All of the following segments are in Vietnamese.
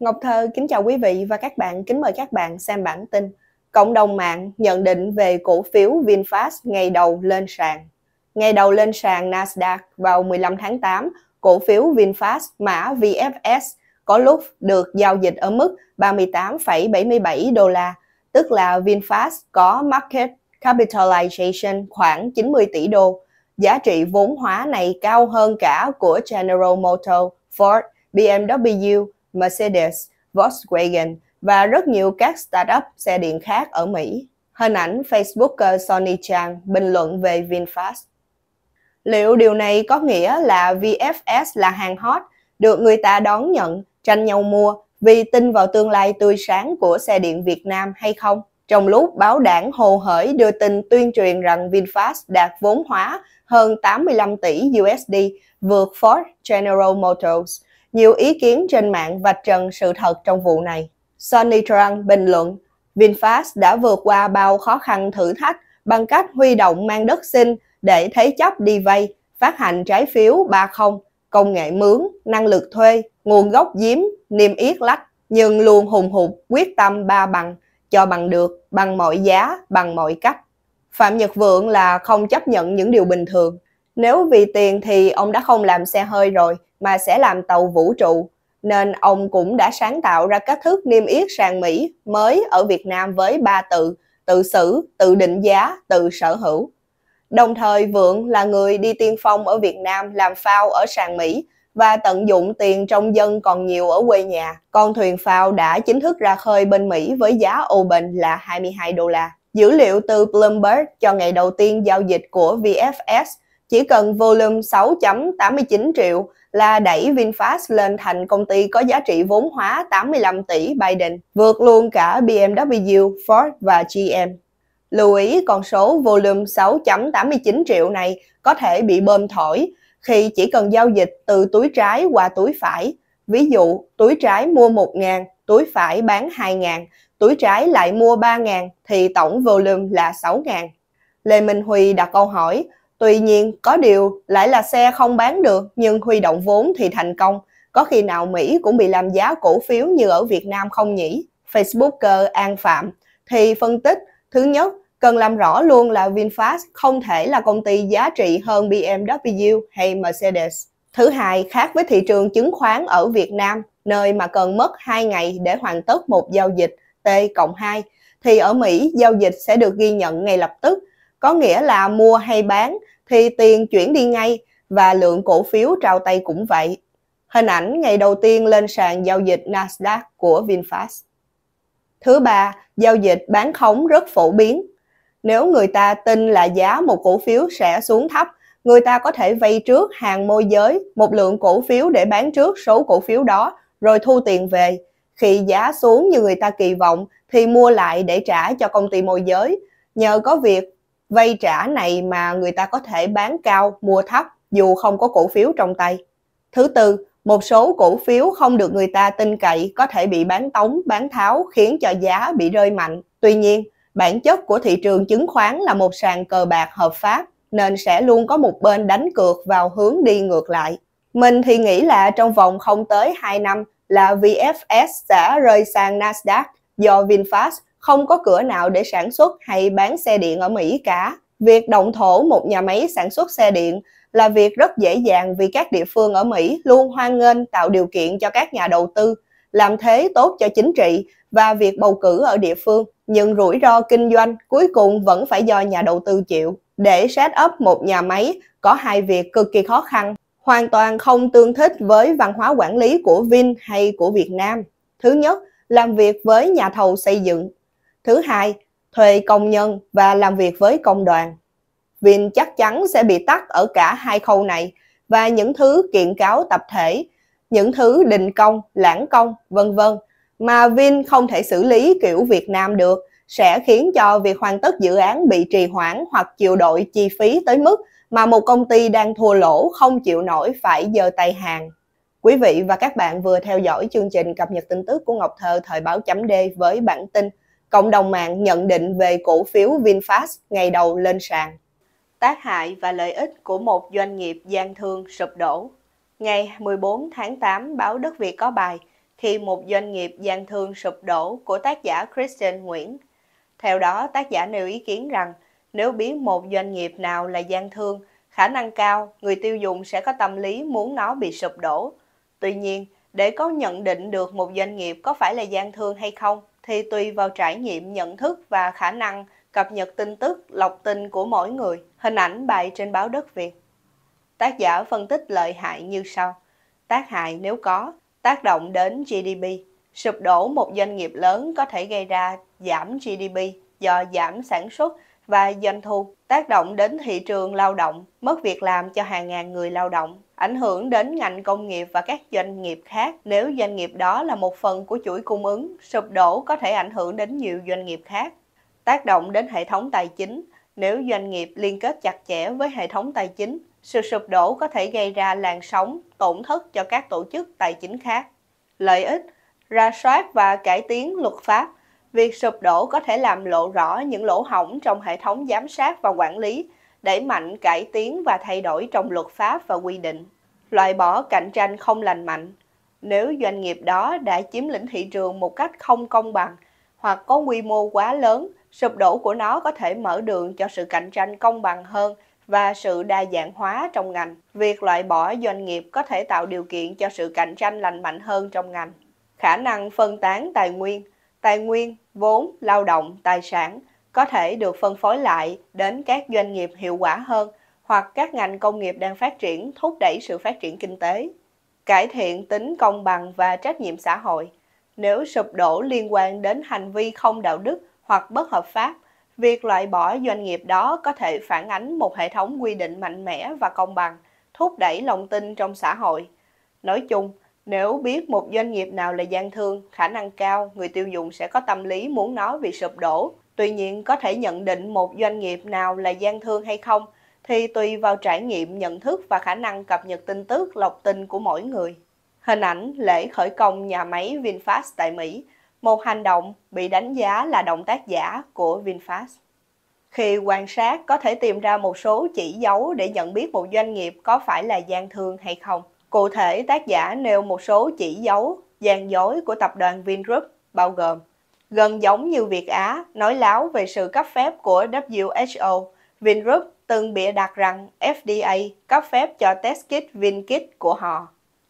Ngọc Thơ kính chào quý vị và các bạn, kính mời các bạn xem bản tin Cộng đồng mạng nhận định về cổ phiếu VinFast ngày đầu lên sàn. Ngày đầu lên sàn Nasdaq vào 15 tháng 8, cổ phiếu VinFast mã VFS có lúc được giao dịch ở mức 38,77 đô la, tức là VinFast có market capitalization khoảng 90 tỷ đô. Giá trị vốn hóa này cao hơn cả của General Motors, Ford, BMW Mercedes, Volkswagen và rất nhiều các startup xe điện khác ở Mỹ. Hình ảnh Facebooker Sony Chang bình luận về VinFast. Liệu điều này có nghĩa là VFS là hàng hot, được người ta đón nhận, tranh nhau mua vì tin vào tương lai tươi sáng của xe điện Việt Nam hay không? Trong lúc báo đảng hồ hởi đưa tin tuyên truyền rằng VinFast đạt vốn hóa hơn 85 tỷ USD vượt Ford General Motors, nhiều ý kiến trên mạng vạch trần sự thật trong vụ này. Sonny Trang bình luận, VinFast đã vượt qua bao khó khăn thử thách bằng cách huy động mang đất sinh để thế chấp đi vay, phát hành trái phiếu 30, công nghệ mướn, năng lực thuê, nguồn gốc giếm, niêm yết lách, nhưng luôn hùng hụt quyết tâm ba bằng, cho bằng được, bằng mọi giá, bằng mọi cách. Phạm Nhật Vượng là không chấp nhận những điều bình thường. Nếu vì tiền thì ông đã không làm xe hơi rồi mà sẽ làm tàu vũ trụ, nên ông cũng đã sáng tạo ra cách thức niêm yết sàn Mỹ mới ở Việt Nam với ba tự, tự xử, tự định giá, tự sở hữu. Đồng thời Vượng là người đi tiên phong ở Việt Nam làm phao ở sàn Mỹ và tận dụng tiền trong dân còn nhiều ở quê nhà. Con thuyền phao đã chính thức ra khơi bên Mỹ với giá open là 22 đô la. Dữ liệu từ Bloomberg cho ngày đầu tiên giao dịch của VFS chỉ cần volume 6.89 triệu là đẩy VinFast lên thành công ty có giá trị vốn hóa 85 tỷ Biden, vượt luôn cả BMW, Ford và GM. Lưu ý con số volume 6.89 triệu này có thể bị bơm thổi khi chỉ cần giao dịch từ túi trái qua túi phải. Ví dụ, túi trái mua 1.000, túi phải bán 2.000, túi trái lại mua 3.000 thì tổng volume là 6.000. Lê Minh Huy đặt câu hỏi, Tuy nhiên, có điều lại là xe không bán được nhưng huy động vốn thì thành công. Có khi nào Mỹ cũng bị làm giá cổ phiếu như ở Việt Nam không nhỉ? Facebooker An Phạm thì phân tích, thứ nhất, cần làm rõ luôn là VinFast không thể là công ty giá trị hơn BMW hay Mercedes. Thứ hai, khác với thị trường chứng khoán ở Việt Nam, nơi mà cần mất 2 ngày để hoàn tất một giao dịch T cộng 2, thì ở Mỹ giao dịch sẽ được ghi nhận ngay lập tức có nghĩa là mua hay bán thì tiền chuyển đi ngay và lượng cổ phiếu trao tay cũng vậy. Hình ảnh ngày đầu tiên lên sàn giao dịch Nasdaq của VinFast. Thứ ba, giao dịch bán khống rất phổ biến. Nếu người ta tin là giá một cổ phiếu sẽ xuống thấp, người ta có thể vay trước hàng môi giới một lượng cổ phiếu để bán trước số cổ phiếu đó rồi thu tiền về. Khi giá xuống như người ta kỳ vọng thì mua lại để trả cho công ty môi giới. Nhờ có việc vay trả này mà người ta có thể bán cao, mua thấp dù không có cổ phiếu trong tay. Thứ tư, một số cổ phiếu không được người ta tin cậy có thể bị bán tống, bán tháo khiến cho giá bị rơi mạnh. Tuy nhiên, bản chất của thị trường chứng khoán là một sàn cờ bạc hợp pháp nên sẽ luôn có một bên đánh cược vào hướng đi ngược lại. Mình thì nghĩ là trong vòng không tới 2 năm là VFS sẽ rơi sang Nasdaq do VinFast không có cửa nào để sản xuất hay bán xe điện ở Mỹ cả. Việc động thổ một nhà máy sản xuất xe điện là việc rất dễ dàng vì các địa phương ở Mỹ luôn hoan nghênh tạo điều kiện cho các nhà đầu tư, làm thế tốt cho chính trị và việc bầu cử ở địa phương, nhưng rủi ro kinh doanh cuối cùng vẫn phải do nhà đầu tư chịu. Để set up một nhà máy có hai việc cực kỳ khó khăn, hoàn toàn không tương thích với văn hóa quản lý của Vin hay của Việt Nam. Thứ nhất, làm việc với nhà thầu xây dựng Thứ hai, thuê công nhân và làm việc với công đoàn. Vin chắc chắn sẽ bị tắt ở cả hai khâu này và những thứ kiện cáo tập thể, những thứ đình công, lãng công, vân vân mà Vin không thể xử lý kiểu Việt Nam được sẽ khiến cho việc hoàn tất dự án bị trì hoãn hoặc chịu đội chi phí tới mức mà một công ty đang thua lỗ không chịu nổi phải giơ tay hàng. Quý vị và các bạn vừa theo dõi chương trình cập nhật tin tức của Ngọc Thơ thời báo chấm D với bản tin Cộng đồng mạng nhận định về cổ phiếu VinFast ngày đầu lên sàn. Tác hại và lợi ích của một doanh nghiệp gian thương sụp đổ. Ngày 14 tháng 8, báo Đất Việt có bài khi một doanh nghiệp gian thương sụp đổ của tác giả Christian Nguyễn. Theo đó, tác giả nêu ý kiến rằng nếu biết một doanh nghiệp nào là gian thương, khả năng cao người tiêu dùng sẽ có tâm lý muốn nó bị sụp đổ. Tuy nhiên, để có nhận định được một doanh nghiệp có phải là gian thương hay không, thì tùy vào trải nghiệm nhận thức và khả năng cập nhật tin tức, lọc tin của mỗi người, hình ảnh bài trên báo đất Việt. Tác giả phân tích lợi hại như sau. Tác hại nếu có, tác động đến GDP. Sụp đổ một doanh nghiệp lớn có thể gây ra giảm GDP do giảm sản xuất và doanh thu, tác động đến thị trường lao động, mất việc làm cho hàng ngàn người lao động, ảnh hưởng đến ngành công nghiệp và các doanh nghiệp khác. Nếu doanh nghiệp đó là một phần của chuỗi cung ứng, sụp đổ có thể ảnh hưởng đến nhiều doanh nghiệp khác. Tác động đến hệ thống tài chính, nếu doanh nghiệp liên kết chặt chẽ với hệ thống tài chính, sự sụp đổ có thể gây ra làn sóng tổn thất cho các tổ chức tài chính khác. Lợi ích, ra soát và cải tiến luật pháp Việc sụp đổ có thể làm lộ rõ những lỗ hổng trong hệ thống giám sát và quản lý, đẩy mạnh cải tiến và thay đổi trong luật pháp và quy định, loại bỏ cạnh tranh không lành mạnh. Nếu doanh nghiệp đó đã chiếm lĩnh thị trường một cách không công bằng hoặc có quy mô quá lớn, sụp đổ của nó có thể mở đường cho sự cạnh tranh công bằng hơn và sự đa dạng hóa trong ngành. Việc loại bỏ doanh nghiệp có thể tạo điều kiện cho sự cạnh tranh lành mạnh hơn trong ngành. Khả năng phân tán tài nguyên – tài nguyên, vốn, lao động, tài sản có thể được phân phối lại đến các doanh nghiệp hiệu quả hơn hoặc các ngành công nghiệp đang phát triển thúc đẩy sự phát triển kinh tế, cải thiện tính công bằng và trách nhiệm xã hội. Nếu sụp đổ liên quan đến hành vi không đạo đức hoặc bất hợp pháp, việc loại bỏ doanh nghiệp đó có thể phản ánh một hệ thống quy định mạnh mẽ và công bằng, thúc đẩy lòng tin trong xã hội. Nói chung, nếu biết một doanh nghiệp nào là gian thương, khả năng cao người tiêu dùng sẽ có tâm lý muốn nói vì sụp đổ. Tuy nhiên, có thể nhận định một doanh nghiệp nào là gian thương hay không thì tùy vào trải nghiệm, nhận thức và khả năng cập nhật tin tức, lọc tin của mỗi người. Hình ảnh lễ khởi công nhà máy VinFast tại Mỹ, một hành động bị đánh giá là động tác giả của VinFast. Khi quan sát, có thể tìm ra một số chỉ dấu để nhận biết một doanh nghiệp có phải là gian thương hay không. Cụ thể, tác giả nêu một số chỉ dấu, gian dối của tập đoàn Vingroup bao gồm Gần giống như Việt Á, nói láo về sự cấp phép của WHO, Vingroup từng bịa đặt rằng FDA cấp phép cho test kit VinKit của họ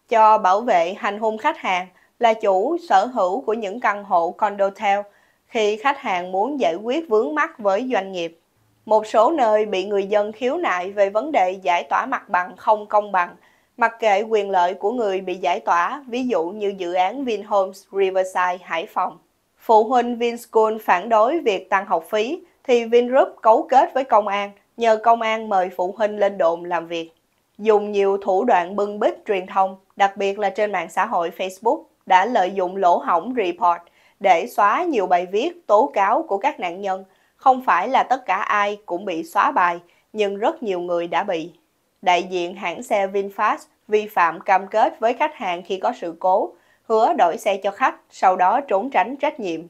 cho bảo vệ hành hung khách hàng là chủ sở hữu của những căn hộ condotel khi khách hàng muốn giải quyết vướng mắc với doanh nghiệp. Một số nơi bị người dân khiếu nại về vấn đề giải tỏa mặt bằng không công bằng mặc kệ quyền lợi của người bị giải tỏa, ví dụ như dự án Vinhomes Riverside Hải Phòng. Phụ huynh Vinschool phản đối việc tăng học phí thì Vingroup cấu kết với công an, nhờ công an mời phụ huynh lên đồn làm việc. Dùng nhiều thủ đoạn bưng bít truyền thông, đặc biệt là trên mạng xã hội Facebook, đã lợi dụng lỗ hỏng report để xóa nhiều bài viết tố cáo của các nạn nhân. Không phải là tất cả ai cũng bị xóa bài, nhưng rất nhiều người đã bị đại diện hãng xe VinFast vi phạm cam kết với khách hàng khi có sự cố, hứa đổi xe cho khách, sau đó trốn tránh trách nhiệm.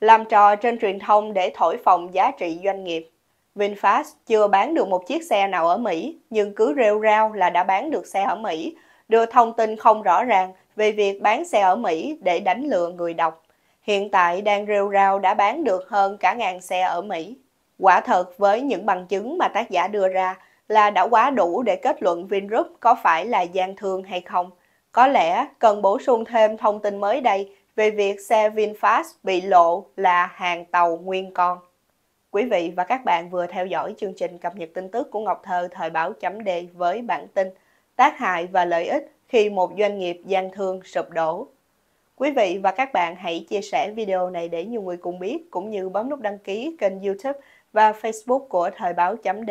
Làm trò trên truyền thông để thổi phồng giá trị doanh nghiệp. VinFast chưa bán được một chiếc xe nào ở Mỹ, nhưng cứ rêu rao là đã bán được xe ở Mỹ, đưa thông tin không rõ ràng về việc bán xe ở Mỹ để đánh lừa người đọc. Hiện tại đang rêu rao đã bán được hơn cả ngàn xe ở Mỹ. Quả thật với những bằng chứng mà tác giả đưa ra, là đã quá đủ để kết luận Vingroup có phải là gian thương hay không. Có lẽ cần bổ sung thêm thông tin mới đây về việc xe VinFast bị lộ là hàng tàu nguyên con. Quý vị và các bạn vừa theo dõi chương trình cập nhật tin tức của Ngọc Thơ thời báo chấm D với bản tin Tác hại và lợi ích khi một doanh nghiệp gian thương sụp đổ. Quý vị và các bạn hãy chia sẻ video này để nhiều người cùng biết cũng như bấm nút đăng ký kênh youtube và facebook của thời báo chấm D